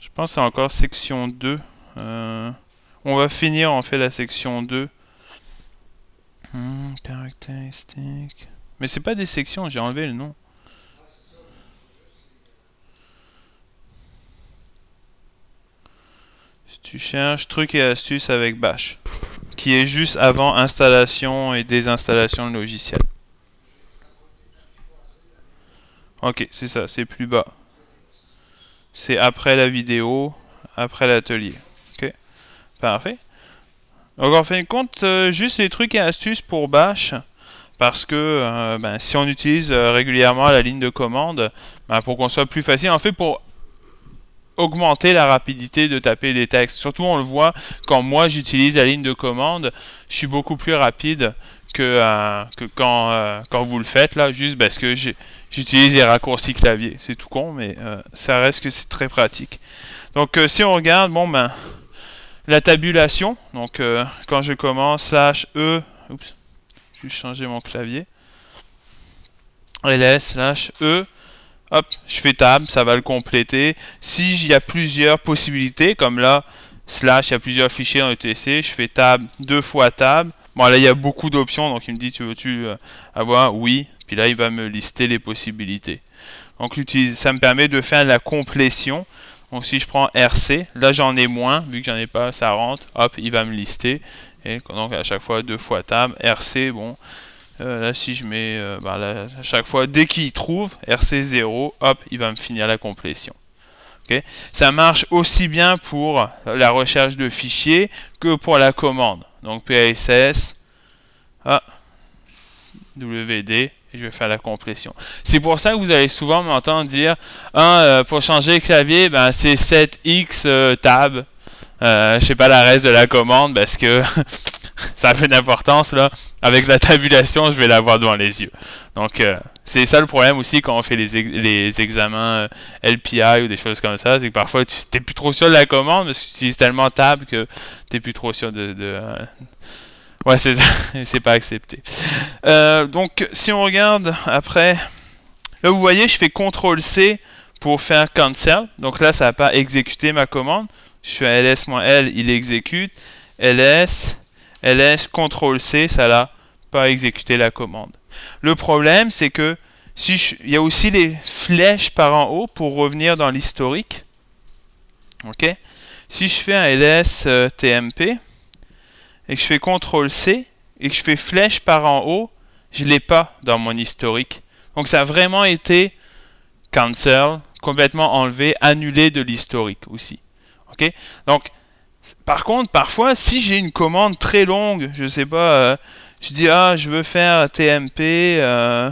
Je pense c'est encore section 2. Euh, on va finir en fait la section 2. Hmm, caractéristiques. Mais c'est pas des sections, j'ai enlevé le nom. Si tu cherches trucs et astuces avec Bash, qui est juste avant installation et désinstallation de logiciel. Ok, c'est ça, c'est plus bas c'est après la vidéo, après l'atelier. Ok Parfait. Donc en fin de compte, euh, juste les trucs et astuces pour Bash, parce que euh, ben, si on utilise euh, régulièrement la ligne de commande, ben, pour qu'on soit plus facile, en fait pour augmenter la rapidité de taper des textes. Surtout on le voit quand moi j'utilise la ligne de commande, je suis beaucoup plus rapide euh, que, quand, euh, quand, vous le faites là, juste parce que j'utilise les raccourcis clavier. C'est tout con, mais euh, ça reste que c'est très pratique. Donc si on regarde, bon ben, la tabulation, donc quand je commence, slash E, oups, je vais changer mon clavier, LS, slash E, hop, je fais tab, ça va le compléter. Si il y a plusieurs possibilités, comme là, slash, il y a plusieurs fichiers dans le je fais tab, deux fois tab, Bon, là, il y a beaucoup d'options, donc il me dit, tu veux-tu euh, avoir Oui. Puis là, il va me lister les possibilités. Donc, ça me permet de faire la complétion. Donc, si je prends RC, là, j'en ai moins. Vu que j'en ai pas, ça rentre. Hop, il va me lister. Et donc, à chaque fois, deux fois table. RC, bon... Euh, là, si je mets, euh, ben à chaque fois, dès qu'il trouve, RC0, hop, il va me finir la complétion ça marche aussi bien pour la recherche de fichiers que pour la commande. Donc PSS, WD, je vais faire la compression. C'est pour ça que vous allez souvent m'entendre dire, ah, euh, pour changer le clavier, ben, c'est 7X euh, tab. Euh, je sais pas la reste de la commande parce que ça a fait d'importance là. Avec la tabulation, je vais l'avoir devant les yeux. Donc euh, c'est ça le problème aussi quand on fait les, les examens euh, LPI ou des choses comme ça, c'est que parfois tu n'es plus trop sûr de la commande parce que tu tellement table que tu n'es plus trop sûr de. Euh, ouais, c'est ça, c'est pas accepté. Euh, donc si on regarde après, là vous voyez, je fais CTRL-C pour faire cancel. Donc là, ça n'a pas exécuté ma commande. Je fais ls-l, il exécute. ls, ls, CTRL-C, ça n'a pas exécuté la commande. Le problème, c'est que si il y a aussi les flèches par en haut pour revenir dans l'historique. Ok Si je fais un ls euh, tmp et que je fais ctrl c et que je fais flèche par en haut, je l'ai pas dans mon historique. Donc ça a vraiment été cancel, complètement enlevé, annulé de l'historique aussi. Ok Donc par contre, parfois, si j'ai une commande très longue, je sais pas, euh, je dis ah je veux faire TMP, euh,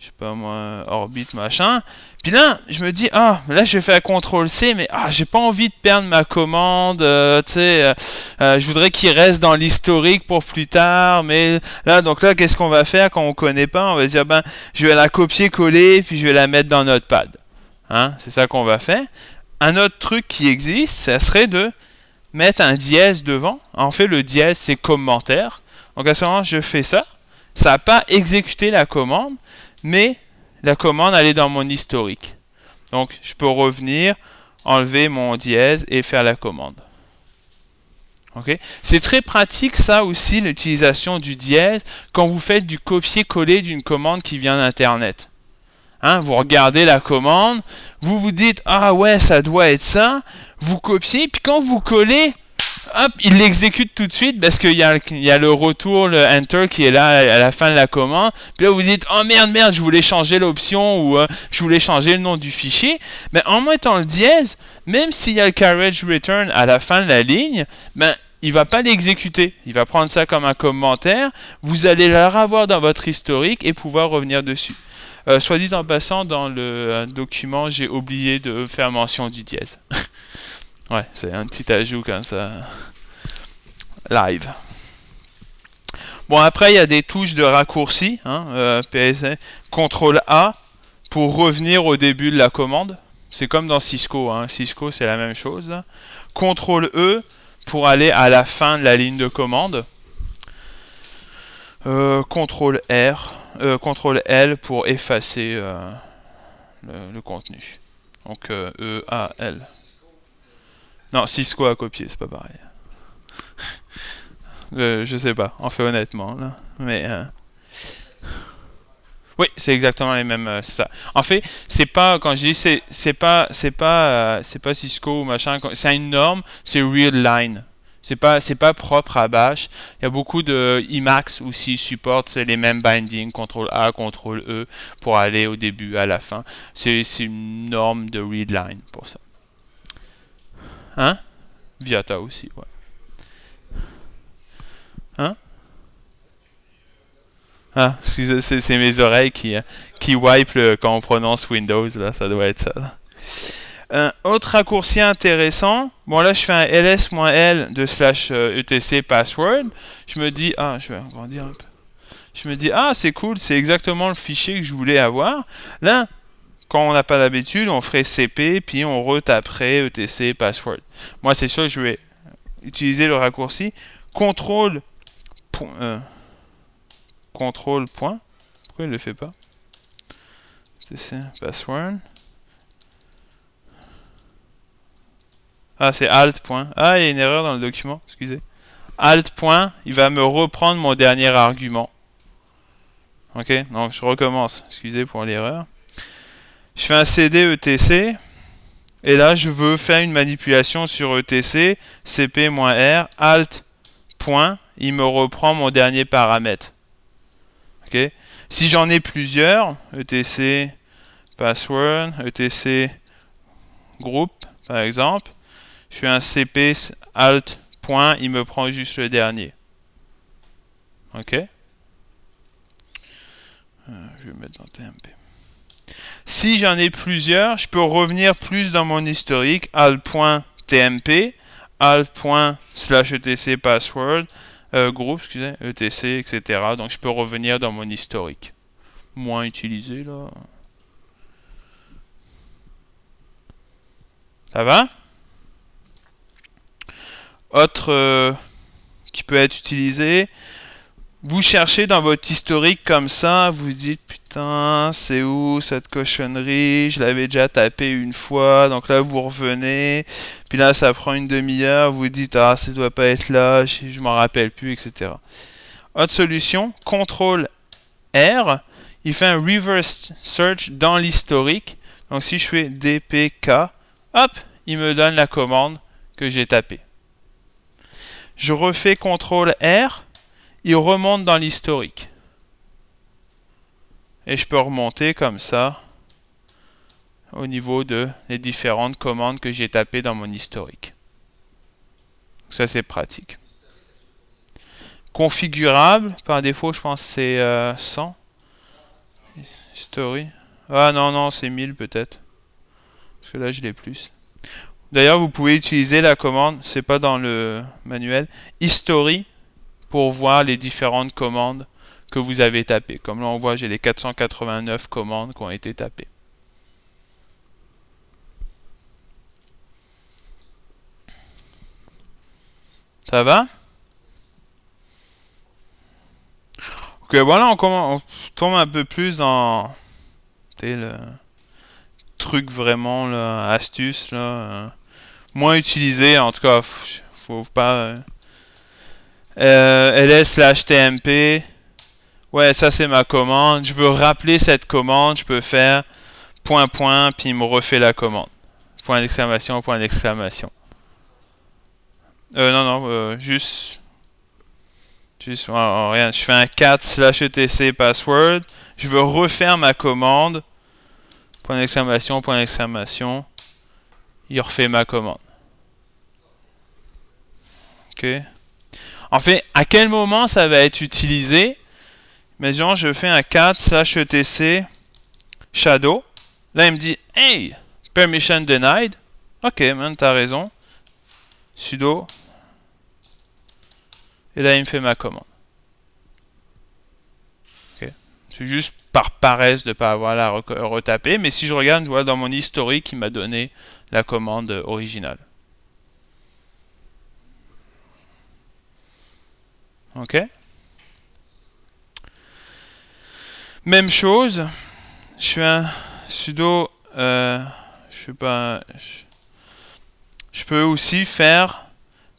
je sais pas moi, orbite machin. Puis là, je me dis ah là je vais faire CTRL C, mais ah j'ai pas envie de perdre ma commande, euh, tu sais, euh, euh, je voudrais qu'il reste dans l'historique pour plus tard. Mais là donc là qu'est-ce qu'on va faire quand on connaît pas On va dire ben je vais la copier coller puis je vais la mettre dans Notepad. Hein, c'est ça qu'on va faire. Un autre truc qui existe, ça serait de mettre un dièse devant. En fait, le dièse, c'est commentaire. Donc à ce moment, je fais ça. Ça n'a pas exécuté la commande, mais la commande, elle est dans mon historique. Donc je peux revenir, enlever mon dièse et faire la commande. C'est très pratique ça aussi l'utilisation du dièse quand vous faites du copier-coller d'une commande qui vient d'Internet. Hein, vous regardez la commande, vous vous dites ah ouais ça doit être ça, vous copiez, puis quand vous collez, hop, il l'exécute tout de suite parce qu'il y, a, le retour, le enter qui est là à la fin de la commande. Puis là, vous dites, oh merde, merde, je voulais changer l'option ou euh, je voulais changer le nom du fichier. Mais en mettant le dièse, même s'il y a le carriage return à la fin de la ligne, ben, il va pas l'exécuter. Il va prendre ça comme un commentaire. Vous allez le revoir dans votre historique et pouvoir revenir dessus. Euh, soit dit en passant, dans le euh, document, j'ai oublié de faire mention du dièse. Ouais, c'est un petit ajout comme ça. Live. Bon, après, il y a des touches de raccourci. Hein, euh, CTRL A pour revenir au début de la commande. C'est comme dans Cisco. Hein. Cisco, c'est la même chose. CTRL E pour aller à la fin de la ligne de commande. Euh, CTRL R. Euh, CTRL L pour effacer le, le, contenu. Donc E, A, L. Non, Cisco a copié, c'est pas pareil. Euh, je sais pas, on fait honnêtement, là. Mais... Euh, oui, c'est exactement les mêmes, euh, ça. En fait, c'est pas, quand je dis, c'est pas, c'est pas, c'est pas Cisco ou machin, c'est une norme, c'est readline C'est pas, c'est pas propre à Bash. Il y a beaucoup de Emacs aussi supportent les mêmes bindings, CTRL A, CTRL E, pour aller au début, à la fin. C'est une norme de readline pour ça. Hein Viata aussi, ouais. Hein ah, c'est mes oreilles qui, hein, qui wipe quand on prononce Windows, là, ça doit être ça. Un euh, autre raccourci intéressant, bon là je fais un ls-l de slash etc euh, password, je me dis, ah je vais agrandir un peu, je me dis, ah c'est cool, c'est exactement le fichier que je voulais avoir. Là, quand on n'a pas l'habitude, on ferait CP, puis on retaperait ETC password. Moi, c'est sûr, je vais utiliser le raccourci contrôle point. Euh, contrôle point. Pourquoi il le fait pas ETC password. Ah, c'est alt point. Ah, il y a une erreur dans le document, excusez. Alt point, il va me reprendre mon dernier argument. Ok, donc je recommence. Excusez pour l'erreur je fais un CD ETC, et là je veux faire une manipulation sur ETC, CP-R, Alt, point, il me reprend mon dernier paramètre. ok Si j'en ai plusieurs, etc password, etc group par exemple, je fais un cp alt point, il me prend juste le dernier. Ok. Euh, je vais mettre dans TMP. Si j'en ai plusieurs, je peux revenir plus dans mon historique, al.tmp, alt.slash etc password, euh, groupe, excusez, etc., etc. Donc je peux revenir dans mon historique. Moins utilisé là. Ça va Autre euh, qui peut être utilisé, vous cherchez dans votre historique comme ça, vous dites putain, c'est où cette cochonnerie Je l'avais déjà tapé une fois, donc là vous revenez, puis là ça prend une demi-heure, vous dites ah, ça doit pas être là, je, ne m'en rappelle plus, etc. Autre solution, ctrl R, il fait un reverse search dans l'historique. Donc si je fais dpk, hop, il me donne la commande que j'ai tapée. Je refais ctrl R il remonte dans l'historique. Et je peux remonter comme ça au niveau de les différentes commandes que j'ai tapées dans mon historique. Ça, c'est pratique. Configurable, par défaut, je pense c'est 100. Euh, Story. Ah non, non, c'est 1000 peut-être. Parce que là, je l'ai plus. D'ailleurs, vous pouvez utiliser la commande, c'est pas dans le manuel, history pour voir les différentes commandes que vous avez tapées. Comme là, on voit, j'ai les 489 commandes qui ont été tapées. Ça va Ok, voilà, on, on, tombe un peu plus dans le truc vraiment, l'astuce euh, moins utilisé, en tout cas, faut, faut pas... Euh, euh, ls slash tmp. Ouais, ça c'est ma commande. Je veux rappeler cette commande. Je peux faire point point, puis il me refait la commande. Point d'exclamation, point d'exclamation. Euh, non, non, euh, juste... Juste, rien. Je fais un cat slash etc password. Je veux refaire ma commande. Point d'exclamation, point d'exclamation. Il refait ma commande. Ok. En fait, à quel moment ça va être utilisé Imaginons, je fais un cat slash etc shadow. Là, il me dit, hey, permission denied. Ok, tu as raison. sudo. Et là, il me fait ma commande. C'est juste par paresse de ne pas avoir la retaper. Mais si je regarde, je vois dans mon historique, il m'a donné la commande originale. OK Même chose, je suis un sudo, euh, je sais pas, je, peux aussi faire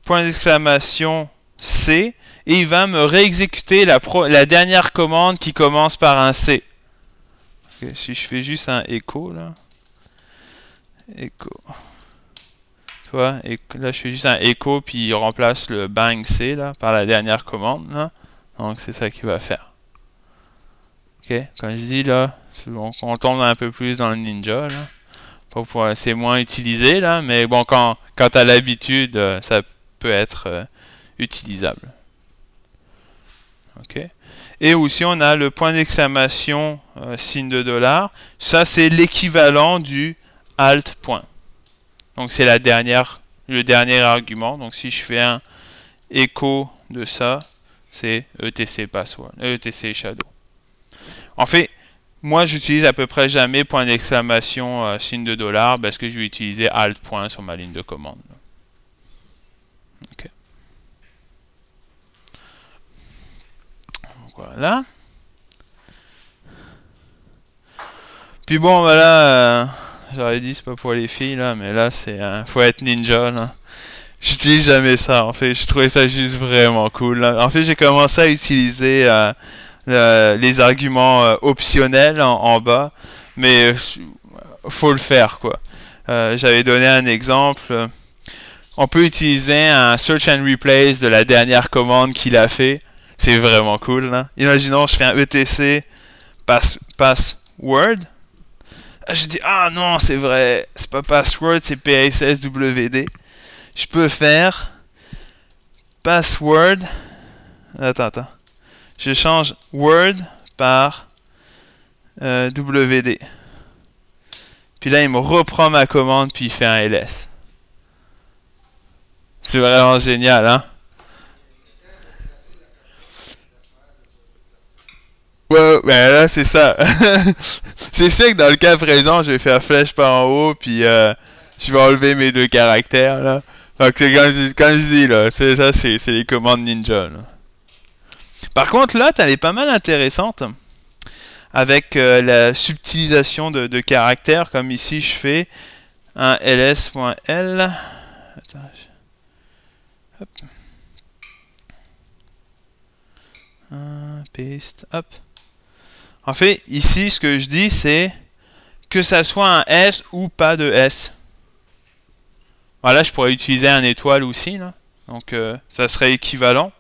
point d'exclamation C et il va me réexécuter la, pro, la dernière commande qui commence par un C. si je fais juste un écho là, écho là, je fais juste un écho, puis il remplace le bang C là, par la dernière commande. Donc, c'est ça qu'il va faire. Ok, comme je dis là, on, tombe un peu plus dans le ninja. Euh, c'est moins utilisé là, mais bon, quand, quand t'as l'habitude, euh, ça peut être euh, utilisable. Ok. Et aussi, on a le point d'exclamation signe de dollar. Ça, c'est l'équivalent du alt point. Donc c'est la dernière, le dernier argument. Donc si je fais un écho de ça, c'est etc password, e shadow. En fait, moi j'utilise à peu près jamais point d'exclamation euh, signe de dollar parce que je vais utiliser alt point sur ma ligne de commande. Voilà. Puis bon, voilà. Euh, J'aurais dit c'est pas pour les filles là, mais là c'est euh, faut être ninja là. Je dis jamais ça en fait, je trouvais ça juste vraiment cool. En fait, j'ai commencé à utiliser euh, les arguments euh, optionnels en, bas, mais faut le faire quoi. J'avais donné un exemple. On peut utiliser un search and replace de la dernière commande qu'il a fait. C'est vraiment cool. Là. Imaginons, je fais un ETC pass, j'ai dit ah non c'est vrai, c'est pas password, c'est PSSWD Je peux faire password. Attends, attends. Je change word par euh, WD. Puis là, il me reprend ma commande, puis il fait un LS. C'est vraiment génial, hein Ouais, ben là, c'est ça. c'est sûr que dans le cas présent, je vais faire flèche par en haut, puis euh, je vais enlever mes deux caractères, là. Donc, c'est quand, je dis, là, c'est ça, c'est les commandes ninja, Par contre, là, elle est pas mal intéressante, hein, avec euh, la subtilisation de, caractères, comme ici, je fais un ls.l... Attends, Hop. Un, paste, hop. En fait, ici, ce que je dis, c'est que ça soit un S ou pas de S. Voilà, je pourrais utiliser un étoile aussi, là. Donc, euh, ça serait équivalent.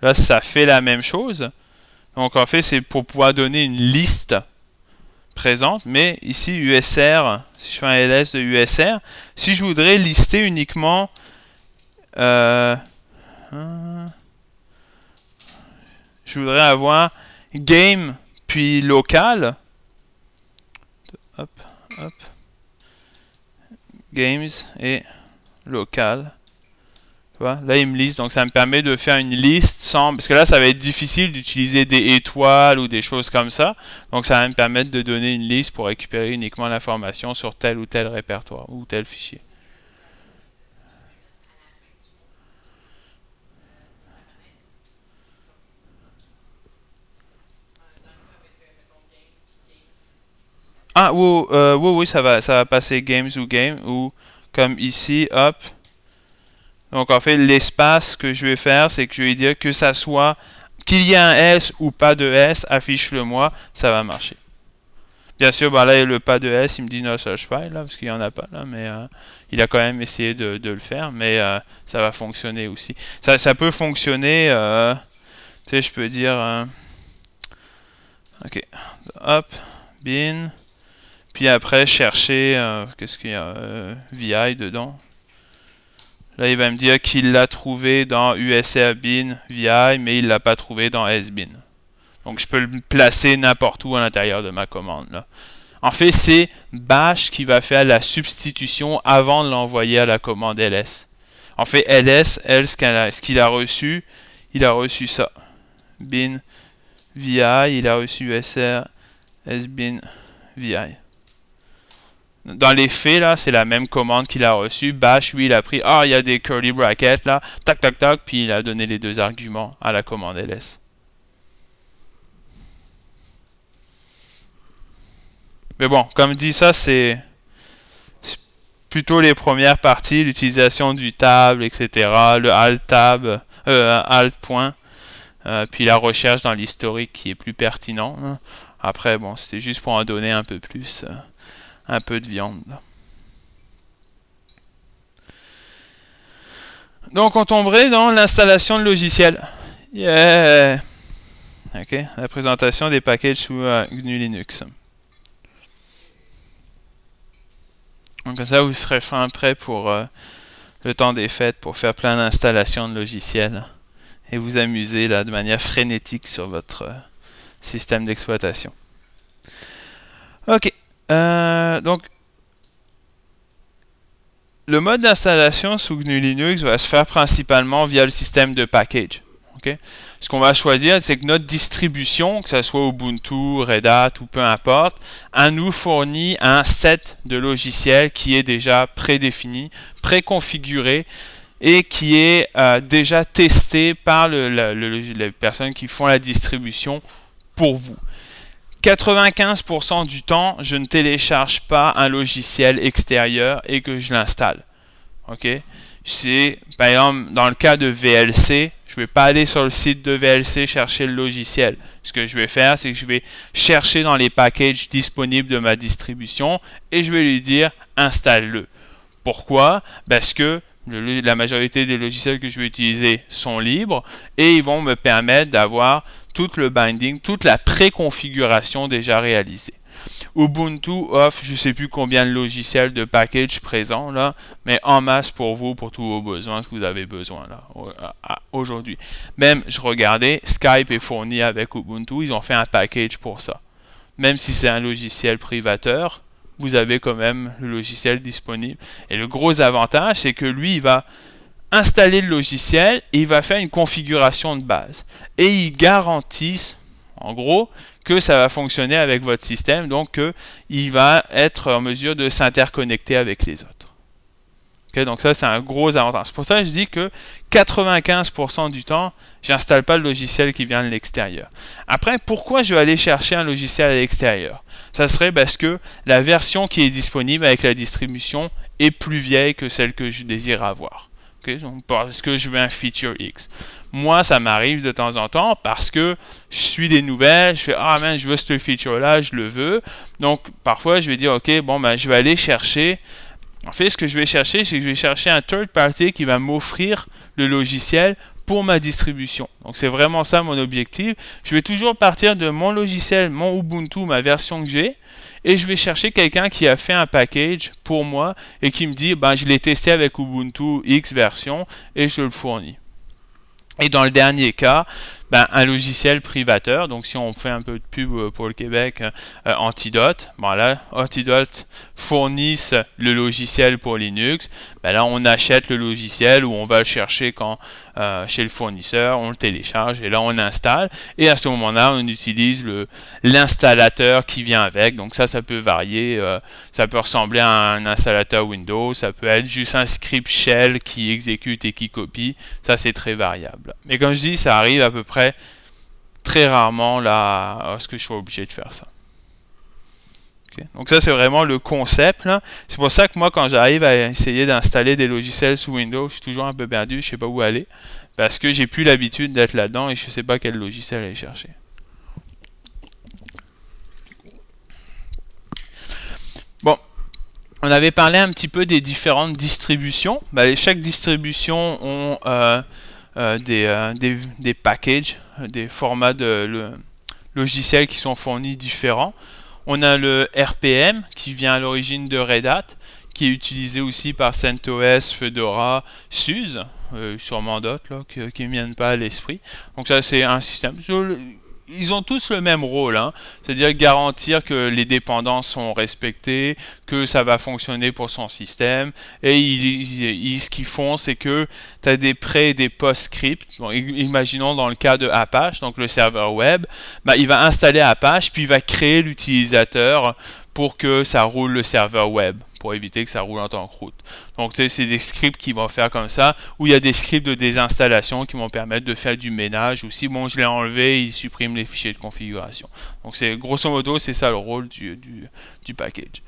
Là, ça fait la même chose. Donc, en fait, c'est pour pouvoir donner une liste présente. Mais ici, USR, si je fais un LS de USR, si je voudrais lister uniquement... Euh, hein, je voudrais avoir game, puis local. Hop, hop. Games et local. Là, il me liste, donc ça me permet de faire une liste sans... Parce que là, ça va être difficile d'utiliser des étoiles ou des choses comme ça. Donc ça va me permettre de donner une liste pour récupérer uniquement l'information sur tel ou tel répertoire ou tel fichier. Ah, euh, oui, ça va, ça va passer games ou game, ou comme ici, hop. Donc, en fait, l'espace que je vais faire, c'est que je vais dire que ça soit, qu'il y ait un S ou pas de S, affiche-le moi, ça va marcher. Bien sûr, bah, là, il le pas de S, il me dit non je sais file, là, parce qu'il n'y en a pas, là, mais euh, il a quand même essayé de, le faire, mais euh, ça va fonctionner aussi. Ça, peut fonctionner, tu sais, je peux dire, ok, hop, bin, puis après, chercher... Euh, qu'est-ce qu'il y a euh, VI dedans. Là, il va me dire qu'il l'a trouvé dans usr bin VI, mais il l'a pas trouvé dans SBin. Donc, je peux le placer n'importe où à l'intérieur de ma commande. Là. En fait, c'est bash qui va faire la substitution avant de l'envoyer à la commande ls. En fait, ls, elle, ce qu'il a reçu, il a reçu ça. bin VI, il a reçu sr, sbin VI dans les faits, là, c'est la même commande qu'il a reçue. Bash, lui, il a pris, ah, il y a des curly brackets, là, tac, tac, tac, puis il a donné les deux arguments à la commande ls. Mais bon, comme dit ça, c'est plutôt les premières parties, l'utilisation du table, etc., le alt tab, euh, alt point, euh, puis la recherche dans l'historique qui est plus pertinent. Hein. Après, bon, c'était juste pour en donner un peu plus. Euh un peu de viande. Donc, on tomberait dans l'installation de logiciels. OK. La présentation des packages sous euh, GNU Linux. Donc ça, vous serez fin prêt pour euh, le temps des fêtes, pour faire plein d'installations de logiciels et vous amuser là, de manière frénétique sur votre euh, système d'exploitation. OK. Euh, donc, le mode d'installation sous GNU Linux va se faire principalement via le système de package. Ce qu'on va choisir, c'est que notre distribution, que ce soit Ubuntu, Red Hat ou peu importe, A nous fournit un set de logiciels qui est déjà prédéfini, préconfiguré et qui est euh, déjà testé par les personnes qui font la distribution pour vous. 95% du temps, je ne télécharge pas un logiciel extérieur et que je l'installe. Ok C'est, par exemple, dans le cas de VLC, je ne vais pas aller sur le site de VLC chercher le logiciel. Ce que je vais faire, c'est que je vais chercher dans les packages disponibles de ma distribution et je vais lui dire installe-le. Pourquoi Parce que la majorité des logiciels que je vais utiliser sont libres et ils vont me permettre d'avoir tout le binding, toute la préconfiguration déjà réalisée. Ubuntu offre je sais plus combien de logiciels de package présents là, mais en masse pour vous, pour tous vos besoins, ce que vous avez besoin là aujourd'hui. Même je regardais, Skype est fourni avec Ubuntu, ils ont fait un package pour ça. Même si c'est un logiciel privateur, vous avez quand même le logiciel disponible. Et le gros avantage, c'est que lui, il va installer le logiciel et il va faire une configuration de base. Et il garantit, en gros, que ça va fonctionner avec votre système, donc qu'il va être en mesure de s'interconnecter avec les autres. donc ça, c'est un gros avantage. C'est pour ça que je dis que 95% du temps, j'installe pas le logiciel qui vient de l'extérieur. Après, pourquoi je vais aller chercher un logiciel à l'extérieur Ça serait parce que la version qui est disponible avec la distribution est plus vieille que celle que je désire avoir donc parce que je veux un feature X. Moi, ça m'arrive de temps en temps parce que je suis des nouvelles, je fais Ah, je veux ce feature-là, je le veux. Donc, parfois, je vais dire Ok, bon, ben, je vais aller chercher. En fait, ce que je vais chercher, c'est que je vais chercher un third party qui va m'offrir le logiciel pour ma distribution. Donc, c'est vraiment ça mon objectif. Je vais toujours partir de mon logiciel, mon Ubuntu, ma version que j'ai et je vais chercher quelqu'un qui a fait un package pour moi et qui me dit ben, je l'ai testé avec Ubuntu X version et je le fournis. Et dans le dernier cas, ben, un logiciel privateur. Donc si on fait un peu de pub euh, pour le Québec, euh, euh, Antidote, voilà ben Antidote fournit le logiciel pour Linux. Ben là, on achète le logiciel ou on va le chercher quand, chez le fournisseur, on le télécharge et là, on installe. Et à ce moment-là, on utilise l'installateur qui vient avec. Donc ça, ça peut varier. ça peut ressembler à un installateur Windows. Ça peut être juste un script shell qui exécute et qui copie. Ça, c'est très variable. Mais comme je dis, ça arrive à peu près très, rarement là, ce que je suis obligé de faire ça. Donc ça, c'est vraiment le concept. C'est pour ça que moi, quand j'arrive à essayer d'installer des logiciels sous Windows, je suis toujours un peu perdu, je sais pas où aller. Parce que j'ai plus l'habitude d'être là-dedans et je ne sais pas quel logiciel aller chercher. Bon, on avait parlé un petit peu des différentes distributions. mais ben, chaque distribution ont... Euh, euh, des, euh, des, des, packages, des formats de le, logiciels qui sont fournis différents. On a le RPM qui vient à l'origine de Red Hat, qui est utilisé aussi par CentOS, Fedora, SUSE, euh, sûrement d'autres qui ne viennent pas à l'esprit. Donc ça c'est un système ils ont tous le même rôle, hein. c'est-à-dire garantir que les dépendances sont respectées, que ça va fonctionner pour son système. Et ils, ce qu'ils font, c'est que tu as des prêts et des post-scripts. imaginons dans le cas de Apache, donc le serveur web, bah, il va installer Apache, puis il va créer l'utilisateur pour que ça roule le serveur web, pour éviter que ça roule en tant que route. Donc, c'est des scripts qui vont faire comme ça, ou il y a des scripts de désinstallation qui vont permettre de faire du ménage, ou si, bon, je l'ai enlevé, il supprime les fichiers de configuration. Donc, c'est grosso modo, c'est ça le rôle du, package.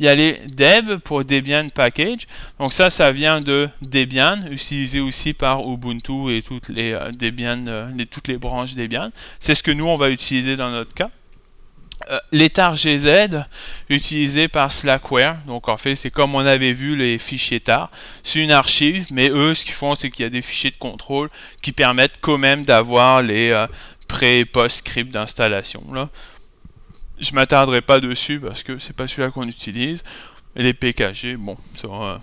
Il y a les deb pour Debian Package. Donc, ça, ça vient de Debian, utilisé aussi par Ubuntu et toutes les, euh, Debian, euh, toutes les branches Debian. C'est ce que nous, on va utiliser dans notre cas. Euh, l'état GZ utilisé par Slackware. Donc en fait, c'est comme on avait vu les fichiers tar. C'est une archive, mais eux, ce qu'ils font, c'est qu'il y a des fichiers de contrôle qui permettent quand même d'avoir les euh, pré et post scripts d'installation. Je m'attarderai pas dessus parce que c'est pas celui-là qu'on utilise. les PKG, bon, ça, euh,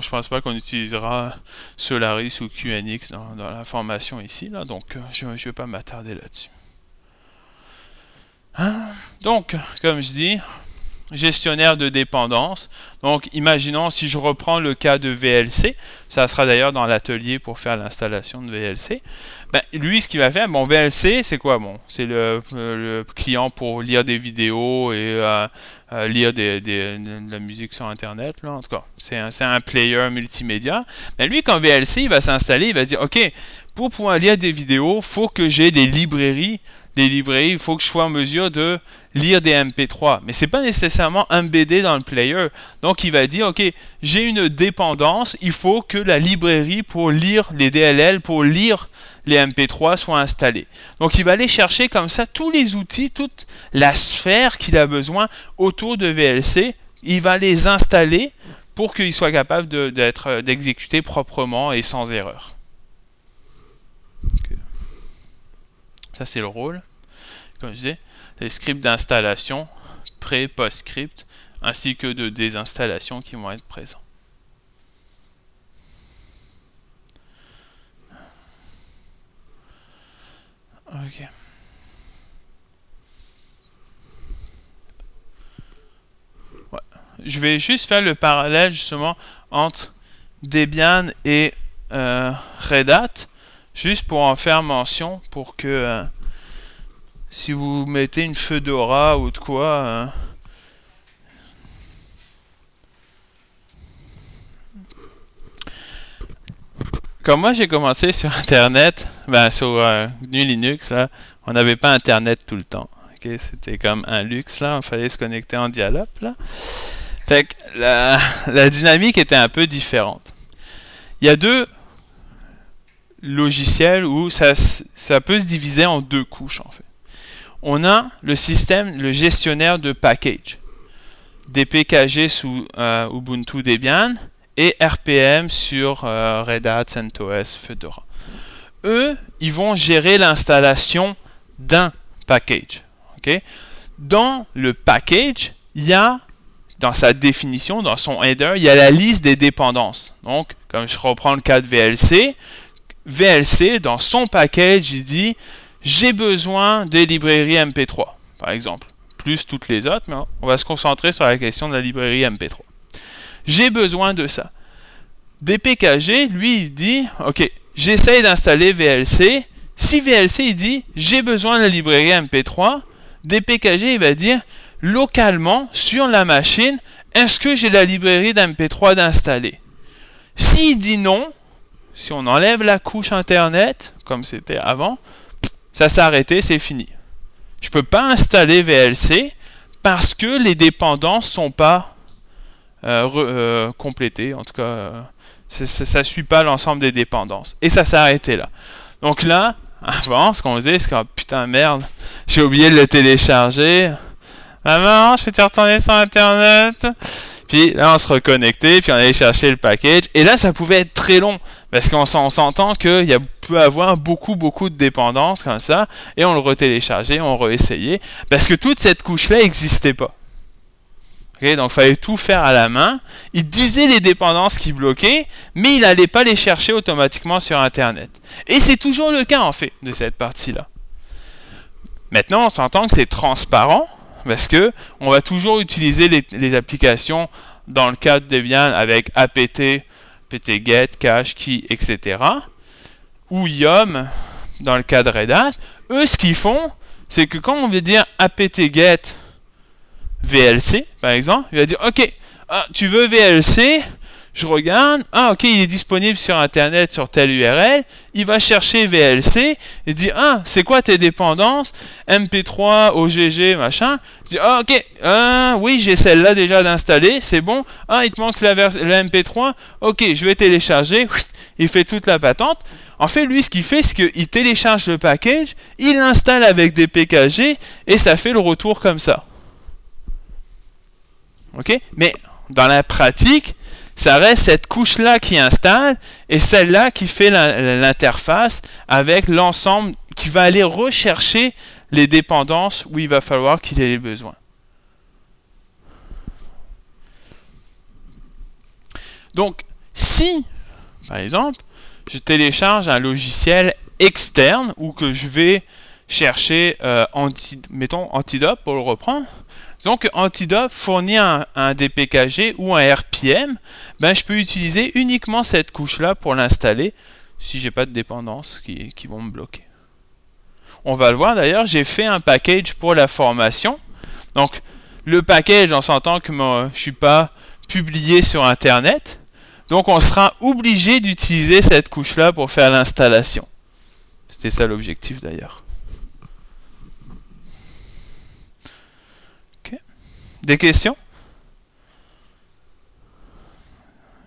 je pense pas qu'on utilisera Solaris ou QNX dans, la formation ici, là, donc je ne vais pas m'attarder là-dessus. Donc, comme je dis, gestionnaire de dépendance. Donc, imaginons si je reprends le cas de VLC, ça sera d'ailleurs dans l'atelier pour faire l'installation de VLC. Ben, lui, ce qu'il va faire, bon, VLC, c'est quoi Bon, c'est le, client pour lire des vidéos et euh, euh, lire de la musique sur Internet. Là. En tout cas, c'est un, player multimédia. mais ben, lui, quand VLC il va s'installer, il va dire, OK, pour pouvoir lire des vidéos, faut que j'ai des librairies les librairies, il faut que je sois en mesure de lire des MP3. Mais ce n'est pas nécessairement un dans le player. Donc il va dire, ok, j'ai une dépendance, il faut que la librairie pour lire les DLL, pour lire les MP3 soit installée. Donc il va aller chercher comme ça tous les outils, toute la sphère qu'il a besoin autour de VLC. Il va les installer pour qu'ils soient capables euh, d'exécuter proprement et sans erreur. Ça, c'est le rôle comme je disais, les scripts d'installation, pré, post-script, ainsi que de désinstallation qui vont être présents. Ok. Je vais juste faire le parallèle justement entre Debian et euh, Red Hat, juste pour en faire mention, pour que... Euh, si vous mettez une fedora ou de quoi. Quand hein. Comme moi j'ai commencé sur Internet, ben sur euh, GNU Linux, là, on n'avait pas Internet tout le temps. C'était comme un luxe, là, il fallait se connecter en dialogue. Là. Fait la, la dynamique était un peu différente. Il y a deux logiciels où ça, ça peut se diviser en deux couches en fait on a le système, le gestionnaire de package. DPKG sous euh, Ubuntu Debian et RPM sur euh, Red Hat, CentOS, Fedora. Eux, ils vont gérer l'installation d'un package. Dans le package, il y a, dans sa définition, dans son header, il y a la liste des dépendances. Donc, comme je reprends le cas de VLC, VLC, dans son package, il dit j'ai besoin des librairies MP3, par exemple, plus toutes les autres, mais on va se concentrer sur la question de la librairie MP3. J'ai besoin de ça. DPKG, lui, il dit, OK, j'essaye d'installer VLC. Si VLC, il dit, j'ai besoin de la librairie MP3, DPKG, il va dire, localement, sur la machine, est-ce que j'ai la librairie d'MP3 d'installer S'il dit non, si on enlève la couche Internet, comme c'était avant, ça s'est arrêté, c'est fini. Je ne peux pas installer VLC parce que les dépendances ne sont pas euh, euh, complétées. En tout cas, euh, ça ne suit pas l'ensemble des dépendances. Et ça s'est arrêté là. Donc là, avant, ce qu'on faisait, c'est que putain, merde, j'ai oublié de le télécharger. Maman, je vais retourner sur Internet. Puis là, on se reconnectait, puis on allait chercher le package. Et là, ça pouvait être très long. Parce qu'on s'entend qu'il y avoir beaucoup, beaucoup de dépendances comme ça, et on le retéléchargeait, on réessayait, parce que toute cette couche-là n'existait pas. donc il fallait tout faire à la main. Il disait les dépendances qui bloquaient, mais il n'allait pas les chercher automatiquement sur Internet. Et c'est toujours le cas en fait de cette partie-là. Maintenant, on s'entend que c'est transparent parce que on va toujours utiliser les, les applications dans le cadre de Debian avec apt ptget, cache, key, etc. ou yum dans le cadre de Red Hat, eux ce qu'ils font, c'est que quand on veut dire apt-get VLC par exemple, il va dire ok, ah, tu veux VLC, je regarde, ah ok, il est disponible sur Internet sur telle URL, il va chercher VLC, il dit, ah, c'est quoi tes dépendances MP3, OGG, machin. Il ah ok, ah, oui, j'ai celle-là déjà d'installer, c'est bon. Ah, il te manque la, la MP3, ok, je vais télécharger. Il fait toute la patente. En fait, lui, ce qu'il fait, c'est qu'il télécharge le package, il l'installe avec des PKG, et ça fait le retour comme ça. Ok Mais dans la pratique, ça reste cette couche-là qui installe et celle-là qui fait l'interface avec l'ensemble qui va aller rechercher les dépendances où il va falloir qu'il ait les besoins. Donc, si, par exemple, je télécharge un logiciel externe ou que je vais chercher, euh, mettons, antidote pour le reprendre, donc, fournit un, DPKG ou un RPM, ben je peux utiliser uniquement cette couche-là pour l'installer si j'ai pas de dépendances qui, vont me bloquer. On va le voir d'ailleurs, j'ai fait un package pour la formation. Donc le package, on s'entend que moi, je suis pas publié sur Internet. Donc on sera obligé d'utiliser cette couche-là pour faire l'installation. C'était ça l'objectif d'ailleurs. Des questions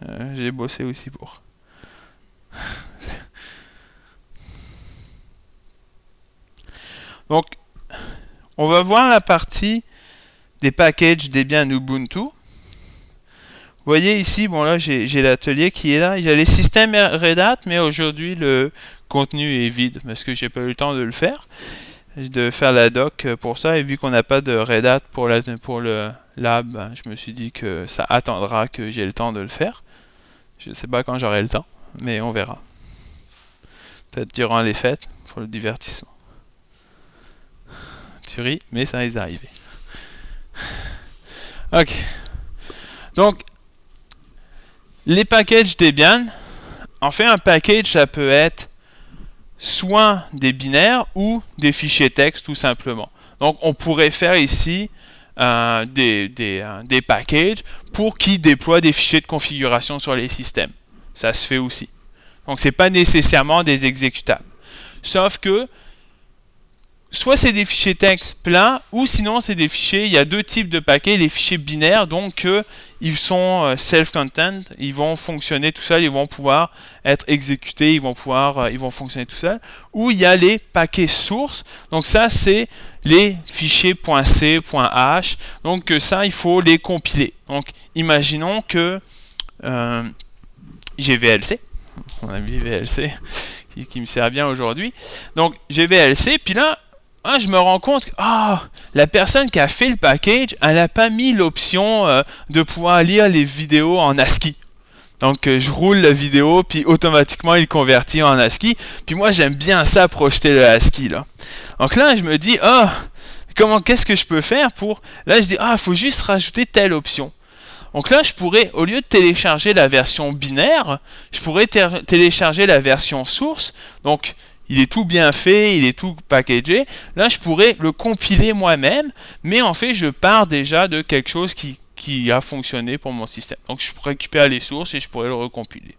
euh, J'ai bossé aussi pour. Donc, on va voir la partie des packages des biens Ubuntu. Vous voyez ici, bon là j'ai l'atelier qui est là. Il y a les systèmes Red Hat, mais aujourd'hui le contenu est vide parce que j'ai pas eu le temps de le faire de faire la doc pour ça. Et vu qu'on n'a pas de Red Hat pour, la, pour le lab, ben, je me suis dit que ça attendra que j'ai le temps de le faire. Je ne sais pas quand j'aurai le temps, mais on verra. Peut-être durant les fêtes, pour le divertissement. Tu ris, mais ça est arrivé. Ok. Donc, les packages Debian, en fait, un package, ça peut être soit des binaires ou des fichiers texte tout simplement. Donc on pourrait faire ici euh, des, des, euh, des, packages pour qui déploient des fichiers de configuration sur les systèmes. Ça se fait aussi. Donc ce n'est pas nécessairement des exécutables. Sauf que soit c'est des fichiers texte pleins ou sinon c'est des fichiers, il y a deux types de paquets, les fichiers binaires, donc euh, ils sont euh, self contained ils vont fonctionner tout seuls, ils vont pouvoir être exécutés, ils vont pouvoir, euh, ils vont fonctionner tout seuls. Ou il y a les paquets sources. Donc ça, c'est les fichiers .c, .h. Donc euh, ça, il faut les compiler. Donc imaginons que j'ai VLC, on a VLC qui, qui me sert bien aujourd'hui. Donc j'ai VLC, puis là, ah, je me rends compte que ah, la personne qui a fait le package, elle n'a pas mis l'option euh, de pouvoir lire les vidéos en ASCII. Donc euh, je roule la vidéo, puis automatiquement il convertit en ASCII. Puis moi j'aime bien ça, projeter le ASCII là. Donc là je me dis, ah, comment qu'est-ce que je peux faire pour... Là je dis, ah, il faut juste rajouter telle option. Donc là, je pourrais, au lieu de télécharger la version binaire, je pourrais télécharger la version source. Donc, il est tout bien fait, il est tout packagé. Là, je pourrais le compiler moi-même, mais en fait, je pars déjà de quelque chose qui, a fonctionné pour mon système. Donc, je récupère les sources et je pourrais le recompiler.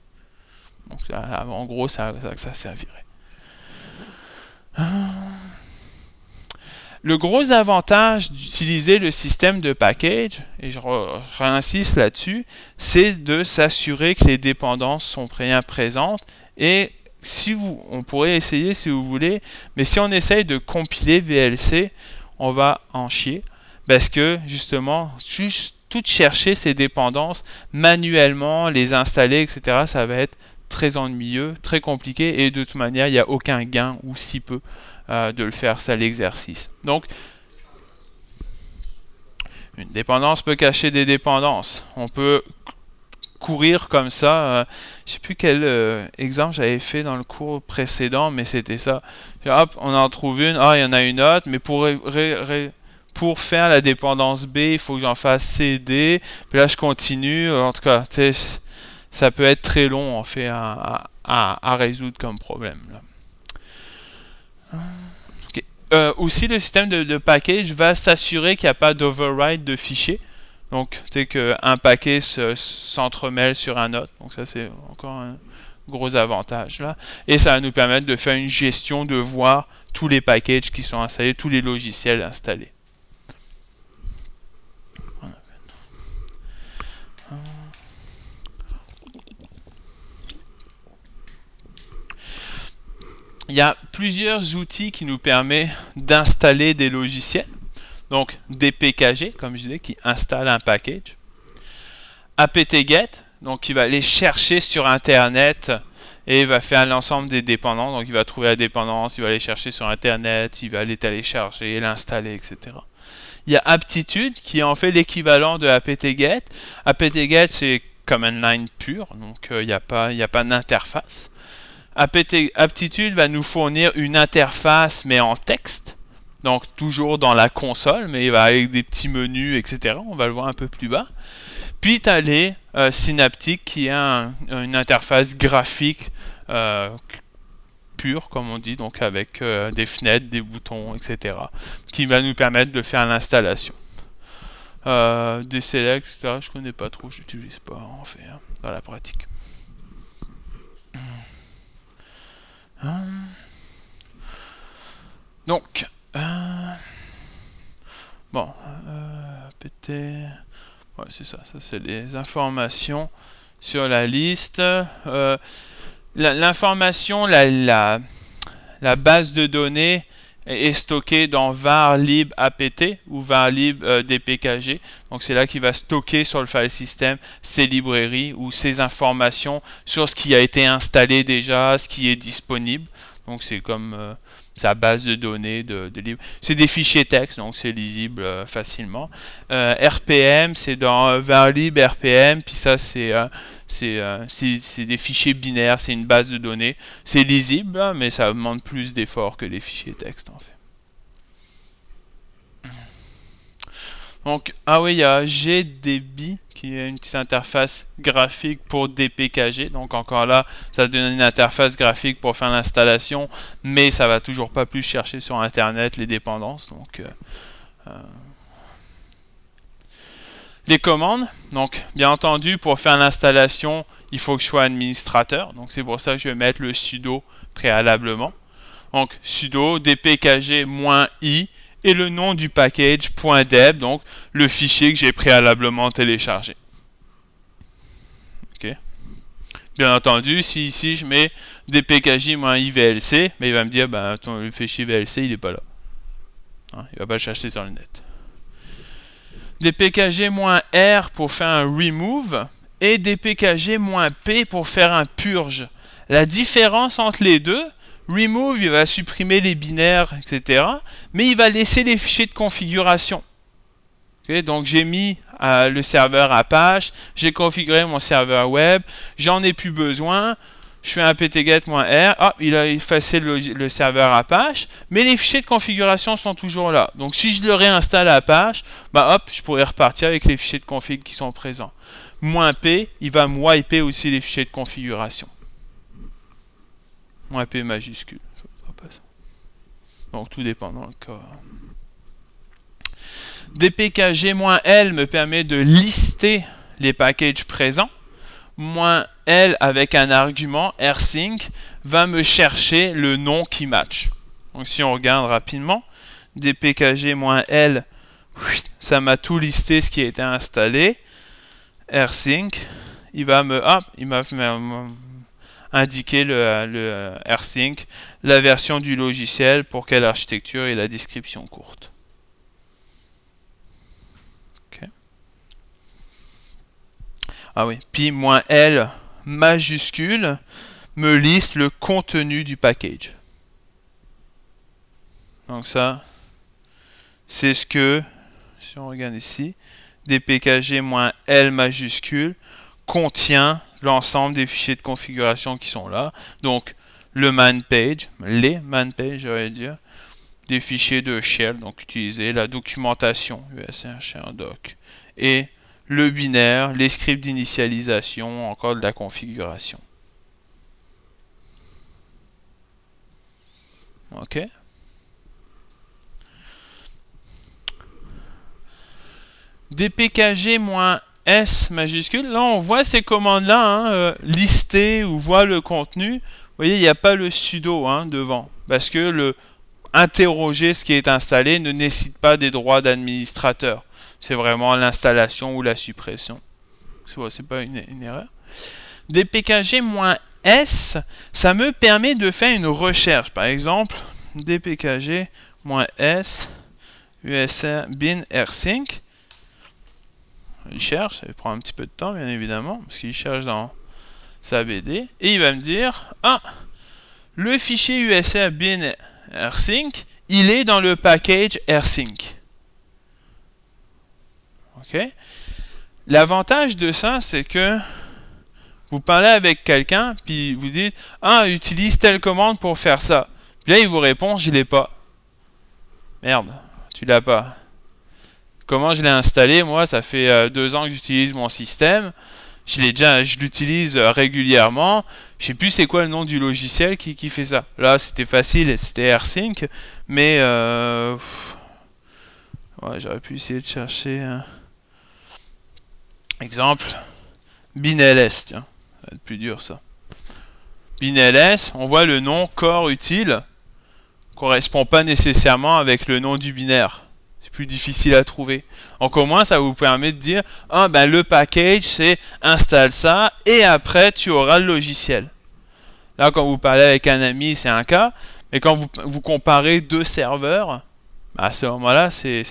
Donc, en gros, ça, ça servirait. Le gros avantage d'utiliser le système de package, et je réinsiste là-dessus, c'est de s'assurer que les dépendances sont bien présentes et si vous, on pourrait essayer si vous voulez, mais si on essaye de compiler VLC, on va en chier parce que justement, juste tout chercher ces dépendances manuellement, les installer, etc., ça va être très ennuyeux, très compliqué et de toute manière, il n'y a aucun gain ou si peu euh, de le faire, ça l'exercice. Donc, une dépendance peut cacher des dépendances. On peut courir comme ça. Euh, je sais plus quel euh, exemple j'avais fait dans le cours précédent, mais c'était ça. hop, on en trouve une, ah, il y en a une autre, mais pour, pour faire la dépendance B, il faut que j'en fasse CD, puis là je continue, en tout cas, ça peut être très long en fait à, résoudre comme problème. Euh, aussi, le système de, de package va s'assurer qu'il n'y a pas d'override de fichiers. Donc, c'est qu'un paquet s'entremêle sur un autre. Donc, ça, c'est encore un gros avantage là. Et ça va nous permettre de faire une gestion, de voir tous les packages qui sont installés, tous les logiciels installés. Il y a plusieurs outils qui nous permettent d'installer des logiciels. Donc, dpkg, comme je disais, qui installe un package. apt-get, e donc qui va aller chercher sur Internet et il va faire l'ensemble des dépendances. Donc, il va trouver la dépendance, il va aller chercher sur Internet, il va aller télécharger, l'installer, etc. Il y a aptitude, qui est en fait l'équivalent de apt-get. apt-get, e c'est command line pur, donc euh, il n'y a pas, pas d'interface. Aptitude va nous fournir une interface mais en texte. Donc toujours dans la console, mais avec des petits menus, etc. On va le voir un peu plus bas. Puis tu as les euh, qui a une interface graphique euh, pure, comme on dit, donc avec euh, des fenêtres, des boutons, etc. Qui va nous permettre de faire l'installation. Euh, des selects, etc. Je connais pas trop, Je j'utilise pas en fait hein, dans la pratique. Hum. Hum. Donc, euh, bon, euh, Ouais, c'est ça, ça c'est des informations sur la liste. Euh, l'information, la, la, la, base de données est stockée dans var lib apt ou var lib euh, dpkg. Donc c'est là qu'il va stocker sur le file system ses librairies ou ses informations sur ce qui a été installé déjà, ce qui est disponible. Donc c'est comme sa base de données de, de C'est des fichiers texte, donc c'est lisible euh, facilement. Euh, RPM, c'est dans varlib RPM, puis ça euh, c'est des fichiers binaires, c'est une base de données. C'est lisible, hein, mais ça demande plus d'efforts que les fichiers texte en fait. Donc, ah oui, il y a GDB qui a une petite interface graphique pour DPKG. Donc encore là, ça donne une interface graphique pour faire l'installation, mais ça va toujours pas plus chercher sur Internet les dépendances. Donc euh, euh, les commandes. Donc, bien entendu, pour faire l'installation, il faut que je sois administrateur. Donc, c'est pour ça que je vais mettre le sudo préalablement. Donc, sudo dpkg-i et le nom du package.deb, donc le fichier que j'ai préalablement téléchargé. Bien entendu, si ici je mets dpkj-ivlc, mais il va me dire, ben, ton, le fichier VLC, il n'est pas là. Hein, il ne va pas le chercher sur le net. dpkg-r pour faire un remove, et dpkg-p pour faire un purge. La différence entre les deux, remove, il va supprimer les binaires, etc. Mais il va laisser les fichiers de configuration. donc j'ai mis euh, le serveur Apache, j'ai configuré mon serveur web, j'en ai plus besoin. Je fais un ptget-r, ah, il a effacé le, serveur Apache, mais les fichiers de configuration sont toujours là. Donc si je le réinstalle Apache, bah hop, je pourrais repartir avec les fichiers de config qui sont présents. P, il va me wiper aussi les fichiers de configuration. P majuscule. Donc tout dépend dans le cas. dpkg-l me permet de lister les packages présents. Moins L avec un argument rsync va me chercher le nom qui match. Donc si on regarde rapidement, dpkg-l, ça m'a tout listé ce qui a été installé. rsync, il va me, hop, il m'a indiquer le, le rsync, la version du logiciel, pour quelle architecture et la description courte. Ah oui, pi-l majuscule me liste le contenu du package. Donc ça, c'est ce que, si on regarde ici, dpkg-l majuscule contient l'ensemble des fichiers de configuration qui sont là. Donc, le man page, les man pages, j'allais dire, des fichiers de shell, donc utiliser la documentation share doc et le binaire, les scripts d'initialisation, encore de la configuration. Ok. dpkg S majuscule. Là, on voit ces commandes-là hein, euh, Lister, ou voit le contenu. Vous voyez, il n'y a pas le sudo hein, devant parce que le interroger ce qui est installé ne nécessite pas des droits d'administrateur. C'est vraiment l'installation ou la suppression. C'est pas une, erreur. dpkg-s, ça me permet de faire une recherche. Par exemple, dpkg-s usr bin rsync il cherche, ça prend un petit peu de temps bien évidemment, parce qu'il cherche dans sa BD, et il va me dire, ah, le fichier USA bin rsync, il est dans le package rsync. OK L'avantage de ça, c'est que vous parlez avec quelqu'un, puis vous dites Ah, utilise telle commande pour faire ça. Puis là, il vous répond Je l'ai pas. Merde, tu l'as pas comment je l'ai installé, moi, ça fait euh, deux ans que j'utilise mon système. Je déjà, je l'utilise euh, régulièrement. Je sais plus c'est quoi le nom du logiciel qui, fait ça. Là, c'était facile, c'était AirSync, mais euh, j'aurais pu essayer de chercher. Exemple, BinLS, tiens, ça va être plus dur ça. BinLS, on voit le nom corps utile correspond pas nécessairement avec le nom du binaire plus difficile à trouver. Encore moins, ça vous permet de dire ah, ben, le package, c'est installe ça et après tu auras le logiciel. Là, quand vous parlez avec un ami, c'est un cas, mais quand vous, vous comparez deux serveurs, à ce moment-là, c'est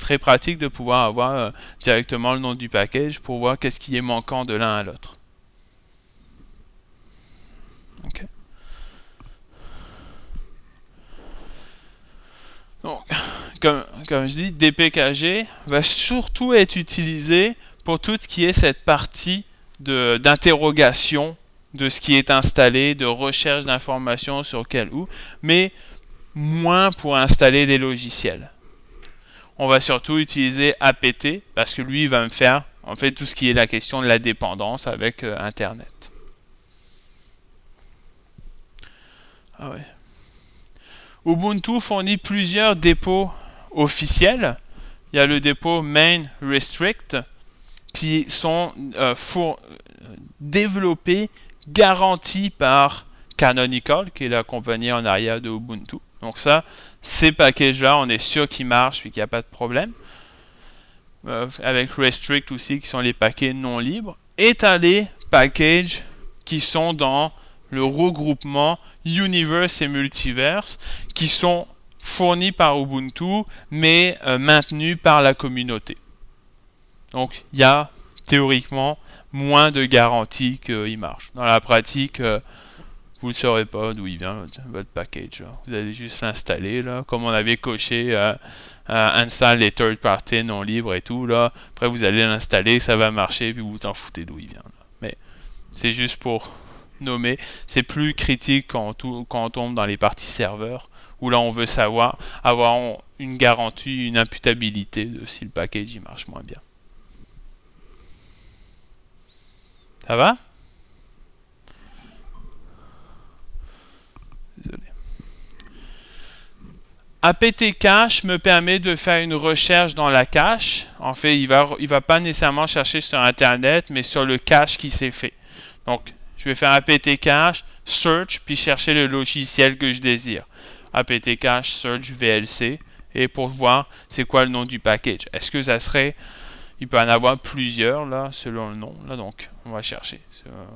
très pratique de pouvoir avoir euh, directement le nom du package pour voir qu'est-ce qui est manquant de l'un à l'autre. Ok Donc, comme, je dis, DPKG va surtout être utilisé pour tout ce qui est cette partie d'interrogation de, ce qui est installé, de recherche d'informations sur quel ou, mais moins pour installer des logiciels. On va surtout utiliser APT parce que lui il va me faire en fait tout ce qui est la question de la dépendance avec euh, Internet. Ah ouais. Ubuntu fournit plusieurs dépôts officiels. Il y a le dépôt main restrict qui sont euh, four... Euh, développés, garantis par Canonical, qui est la compagnie en arrière de Ubuntu. Donc ça, ces packages-là, on est sûr qu'ils marchent et qu'il n'y a pas de problème. Euh, avec Restrict aussi, qui sont les paquets non libres. Et tu les packages qui sont dans le regroupement Universe et Multiverse qui sont fournis par Ubuntu mais euh, maintenus par la communauté. Donc il y a théoriquement moins de garanties qu'il marche. Dans la pratique, euh, vous ne saurez pas d'où il vient votre package. Vous allez juste l'installer là, comme on avait coché euh, install les third party non libre et tout là. Après vous allez l'installer, ça va marcher puis vous vous en foutez d'où il vient. Mais c'est juste pour nommé. C'est plus critique quand on, quand on tombe dans les parties serveurs, où là on veut savoir, avoir une garantie, une imputabilité de si le package marche moins bien. Ça va Désolé. APT cache me permet de faire une recherche dans la cache. En fait, il ne va, il va pas nécessairement chercher sur Internet, mais sur le cache qui s'est fait. Donc, je vais faire apt cache, search, puis chercher le logiciel que je désire. apt cache, search, VLC, et pour voir c'est quoi le nom du package. Est-ce que ça serait... Il peut en avoir plusieurs, là, selon le nom. Là, donc, on va chercher. Euh,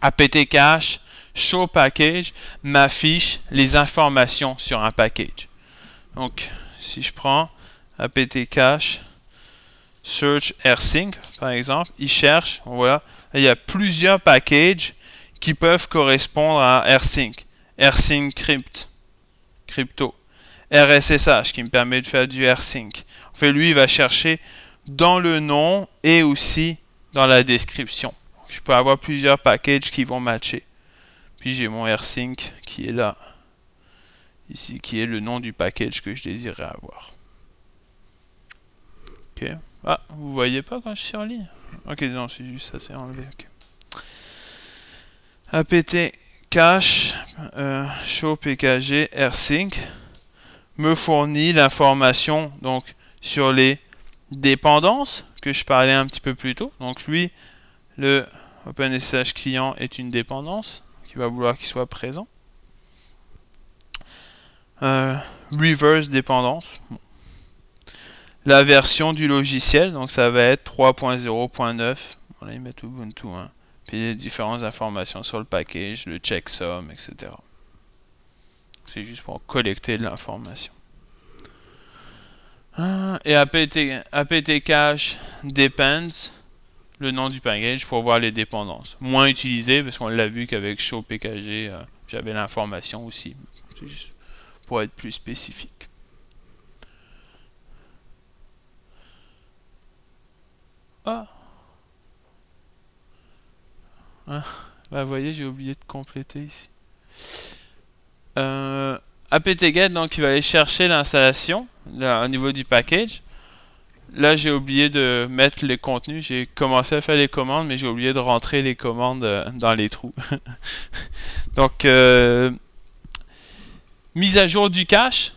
apt cache, show package m'affiche les informations sur un package. Donc, si je prends apt cache search rsync par exemple, il cherche, on voilà, il y a plusieurs packages qui peuvent correspondre à rsync, rsync crypt, crypto, rssh qui me permet de faire du rsync. En fait, lui, il va chercher dans le nom et aussi dans la description. je peux avoir plusieurs packages qui vont matcher. Puis j'ai mon rsync qui est là, ici, qui est le nom du package que je désirais avoir. OK ah, vous voyez pas quand je suis en ligne Ok, non, c'est juste ça, c'est enlevé. APT cache euh, show pkg rsync me fournit l'information donc sur les dépendances que je parlais un petit peu plus tôt. Donc lui, le OpenSSH client est une dépendance qui va vouloir qu'il soit présent. Euh, reverse dépendance, la version du logiciel. Donc ça va être 3.0.9. On met tout Ubuntu. Hein. Puis les différentes informations sur le package, le checksum, etc. C'est juste pour collecter de l'information. Ah, et apt, cache depends le nom du package pour voir les dépendances. Moins utilisé parce qu'on l'a vu qu'avec show pkg euh, j'avais l'information aussi. C'est juste pour être plus spécifique. Ah. ah bah vous voyez, j'ai oublié de compléter ici. Euh, apt-get, donc il va aller chercher l'installation au niveau du package. Là, j'ai oublié de mettre les contenus. J'ai commencé à faire les commandes, mais j'ai oublié de rentrer les commandes euh, dans les trous. donc, euh, mise à jour du cache.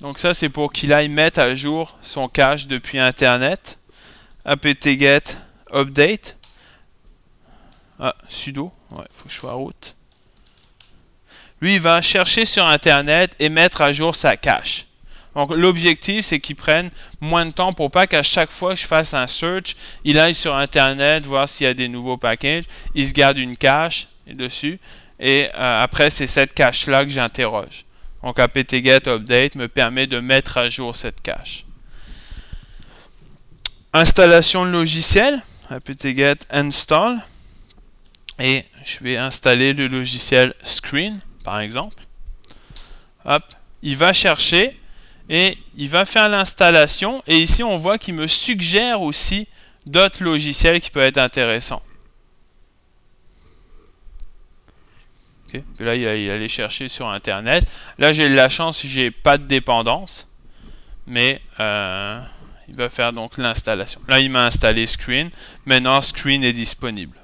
Donc ça, c'est pour qu'il aille mettre à jour son cache depuis Internet apt-get update. Ah, sudo. Ouais, faut que je sois route. Lui, il va chercher sur Internet et mettre à jour sa cache. Donc, l'objectif, c'est qu'il prenne moins de temps pour pas qu'à chaque fois que je fasse un search, il aille sur Internet voir s'il y a des nouveaux packages. Il se garde une cache dessus. Et euh, après, c'est cette cache-là que j'interroge. Donc, apt-get update me permet de mettre à jour cette cache. Installation de logiciel, apt-get install. Et je vais installer le logiciel screen, par exemple. Hop, il va chercher et il va faire l'installation. Et ici, on voit qu'il me suggère aussi d'autres logiciels qui peuvent être intéressants. Là, il allait chercher sur Internet. Là, j'ai de la chance, j'ai pas de dépendance. Mais... Euh, il va faire donc l'installation. Là, il m'a installé Screen. Maintenant, Screen est disponible.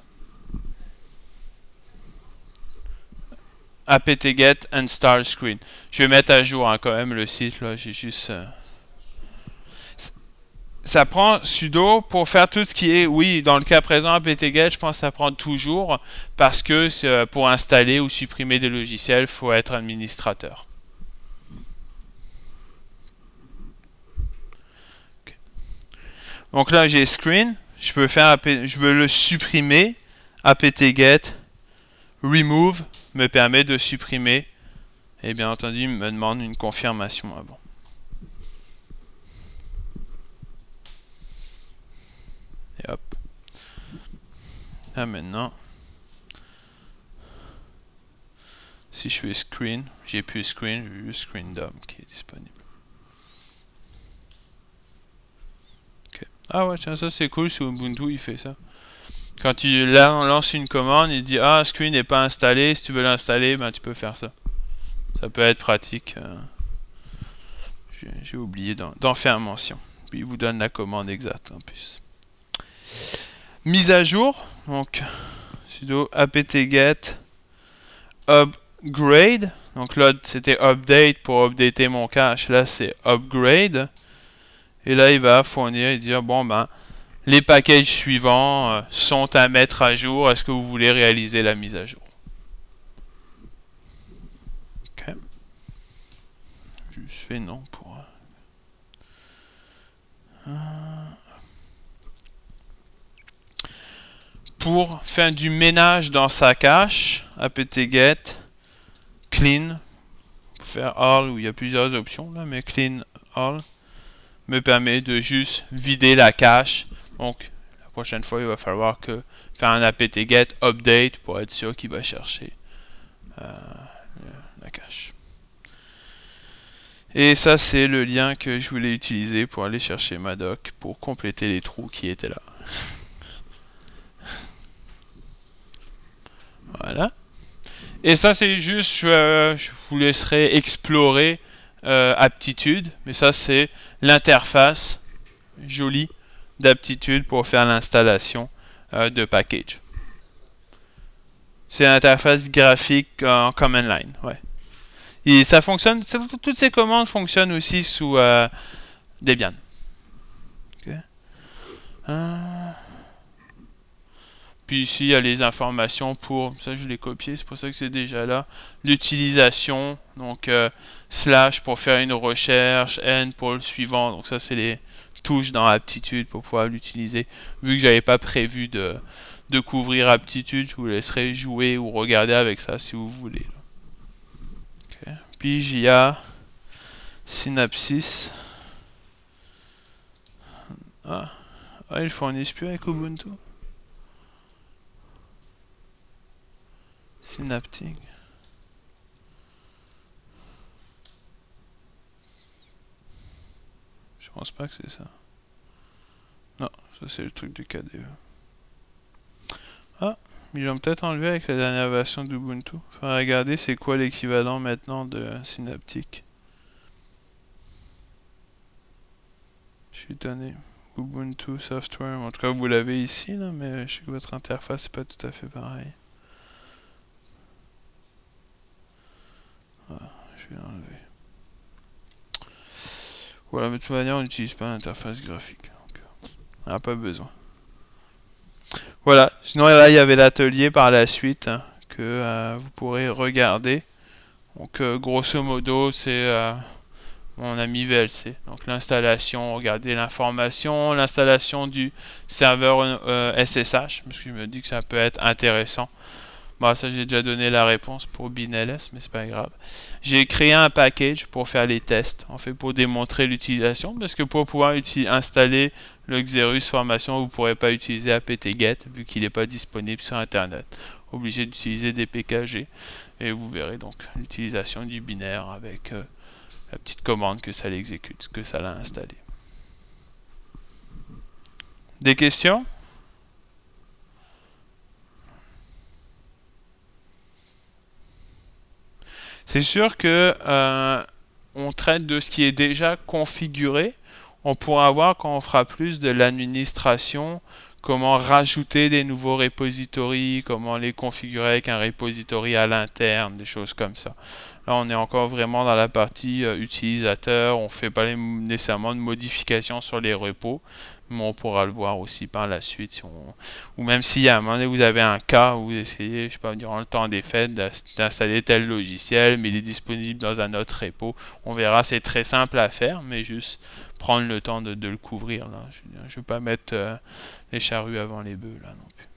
apt-get install screen. Je vais mettre à jour hein, quand même le site. j'ai juste... Euh, ça prend sudo pour faire tout ce qui est... Oui, dans le cas présent, apt-get, je pense que ça prend toujours parce que euh, pour installer ou supprimer des logiciels, faut être administrateur. Donc là, j'ai screen. Je peux faire, je veux le supprimer. apt-get remove me permet de supprimer. Et bien entendu, il me demande une confirmation avant. Et hop. Là maintenant, si je fais screen, j'ai plus screen, j'ai juste screen DOM qui est disponible. Ah ouais, ça c'est cool sur Ubuntu, il fait ça. Quand tu lance une commande, il dit Ah, Screen n'est pas installé, si tu veux l'installer, ben, tu peux faire ça. Ça peut être pratique. Euh. J'ai oublié d'en faire mention. Puis il vous donne la commande exacte en plus. Mise à jour, donc sudo apt-get upgrade. Donc là, c'était update pour updater mon cache. Là, c'est upgrade. Et là, il va fournir et dire, ah, bon ben, les packages suivants euh, sont à mettre à jour. Est-ce que vous voulez réaliser la mise à jour Ok. Je fais non pour... Euh, euh, pour faire du ménage dans sa cache, apt-get, clean, faire all, où il y a plusieurs options là, mais clean all me permet de juste vider la cache. Donc, la prochaine fois, il va falloir que faire un apt-get update pour être sûr qu'il va chercher euh, la cache. Et ça, c'est le lien que je voulais utiliser pour aller chercher ma doc pour compléter les trous qui étaient là. voilà. Et ça, c'est juste, je, euh, vous laisserai explorer euh, aptitude, mais ça, c'est L'interface, jolie, d'aptitude pour faire l'installation euh, de package. C'est l'interface graphique en command line, ouais. Et ça fonctionne, toutes ces commandes fonctionnent aussi sous euh, Debian. Euh, puis ici, il y a les informations pour, ça je l'ai copié, c'est pour ça que c'est déjà là, l'utilisation, donc euh, slash pour faire une recherche, n pour le suivant, donc ça c'est les touches dans aptitude pour pouvoir l'utiliser. Vu que j'avais pas prévu de, couvrir aptitude, je vous laisserai jouer ou regarder avec ça si vous voulez. Puis j'y a Synapsis. Ah, ah il faut fournissent plus avec Ubuntu. Synaptic. Je pense pas que c'est ça. Non, ça c'est le truc du KDE. Ah, ils l'ont peut-être enlevé avec la dernière version d'Ubuntu. Faut regarder c'est quoi l'équivalent maintenant de Synaptic. Je suis étonné. Ubuntu Software, en tout cas vous l'avez ici là, mais je sais que votre interface n'est pas tout à fait pareil Voilà, mais de toute manière, on n'utilise pas l'interface graphique. Donc, euh, on n'a pas besoin. Voilà, sinon là, il y avait l'atelier par la suite hein, que euh, vous pourrez regarder. Donc, euh, grosso modo, c'est... mon ami VLC. Donc l'installation, regardez l'information, l'installation du serveur SSH, parce que je me dis que ça peut être intéressant bah, ça, j'ai déjà donné la réponse pour BinLS, mais c'est pas grave. J'ai créé un package pour faire les tests, en fait, pour démontrer l'utilisation, parce que pour pouvoir installer le Xerus Formation, vous ne pourrez pas utiliser apt-get, vu qu'il n'est pas disponible sur Internet. Obligé d'utiliser des PKG, et vous verrez donc l'utilisation du binaire avec euh, la petite commande que ça l'exécute, que ça l'a installé. Des questions C'est sûr que euh, on traite de ce qui est déjà configuré. On pourra voir quand on fera plus de l'administration, comment rajouter des nouveaux repositories, comment les configurer avec un repository à l'interne, des choses comme ça. Là, on est encore vraiment dans la partie euh, utilisateur, on ne fait pas nécessairement de modifications sur les repos, mais on pourra le voir aussi par la suite. Si on... Ou même si à un moment donné, vous avez un cas où vous essayez, je sais pas, durant le temps des fêtes, d'installer tel logiciel, mais il est disponible dans un autre repo. On verra, c'est très simple à faire, mais juste prendre le temps de, le couvrir. Là. Je ne vais pas mettre euh, les charrues avant les bœufs là non plus.